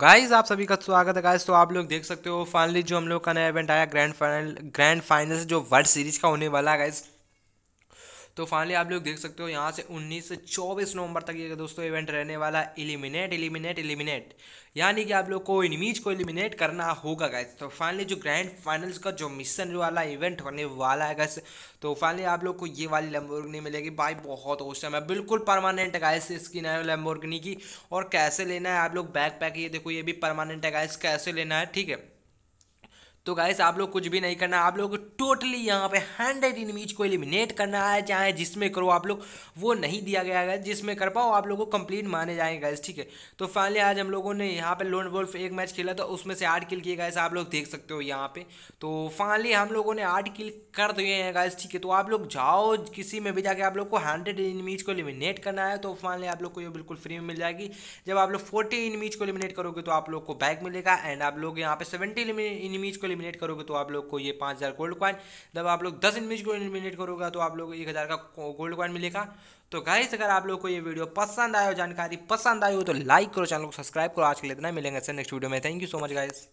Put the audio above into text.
guys आप सभी का स्वागत है गाइज तो आप लोग देख सकते हो फाइनली जो हम लोग का नया इवेंट आया ग्रैंड फाइनल ग्रैंड फाइनल जो वर्ल्ड सीरीज का होने वाला है गाइज तो फाइनली आप लोग देख सकते हो यहाँ से उन्नीस से चौबीस नवंबर तक ये दोस्तों इवेंट रहने वाला इलिमिनेट इलिमिनेट इलिमिनेट यानी कि आप लोग को इनमीज को इलिमिनेट करना होगा गैस तो फाइनली जो ग्रैंड फाइनल्स का जो मिशन वाला इवेंट होने वाला है गैस तो फाइनली आप लोग को ये वाली लेम्बोर्गनी मिलेगी भाई बहुत औसम है बिल्कुल परमानेंट गैस स्किन है लेम्बोर्गनी की और कैसे लेना है आप लोग बैक पैक ये देखो ये भी परमानेंट है गैस कैसे लेना है ठीक है तो गाइस आप लोग कुछ भी नहीं करना आप लोग टोटली यहाँ पे हंड्रेड इनमीज को एलिमिनेट करना है चाहे जिसमें करो आप लोग वो नहीं दिया गया है जिसमें कर पाओ आप लोग को कंप्लीट माने जाएंगे गाइस ठीक है तो फाइनली आज हम लोगों ने यहाँ पे लोन वोल्फ एक मैच खेला था उसमें से आठ किल किए गए आप लोग देख सकते हो यहाँ पे तो फाइनली हम लोगों ने आठ किल कर दिए हैं गाइस ठीक है तो आप लोग जाओ किसी में भी जाके आप लोग को हंड्रेड इनमीज को एलिमिनेट करना है तो फाइनली आप लोग को ये बिल्कुल फ्री में मिल जाएगी जब आप लोग फोर्टी इनमीज को एलिमिनेट करोगे तो आप लोग को बैग मिलेगा एंड आप लोग यहाँ पे सेवेंटी इनमीज को एलिमिनेट करोगे तो आप लोग को ये पाँच हज़ार गोल्ड कॉइन जब आप लोग दस इनमेज को एलिमिनेट करोगे तो आप लोग एक हज़ार का गोल्ड कॉइन मिलेगा तो गाइस अगर आप लोग को ये वीडियो पसंद आयो जानकारी पसंद आई हो तो लाइक करो चैनल को सब्सक्राइब करो आज के लिए इतना मिलेंगे सर नेक्स्ट वीडियो में thank you so much guys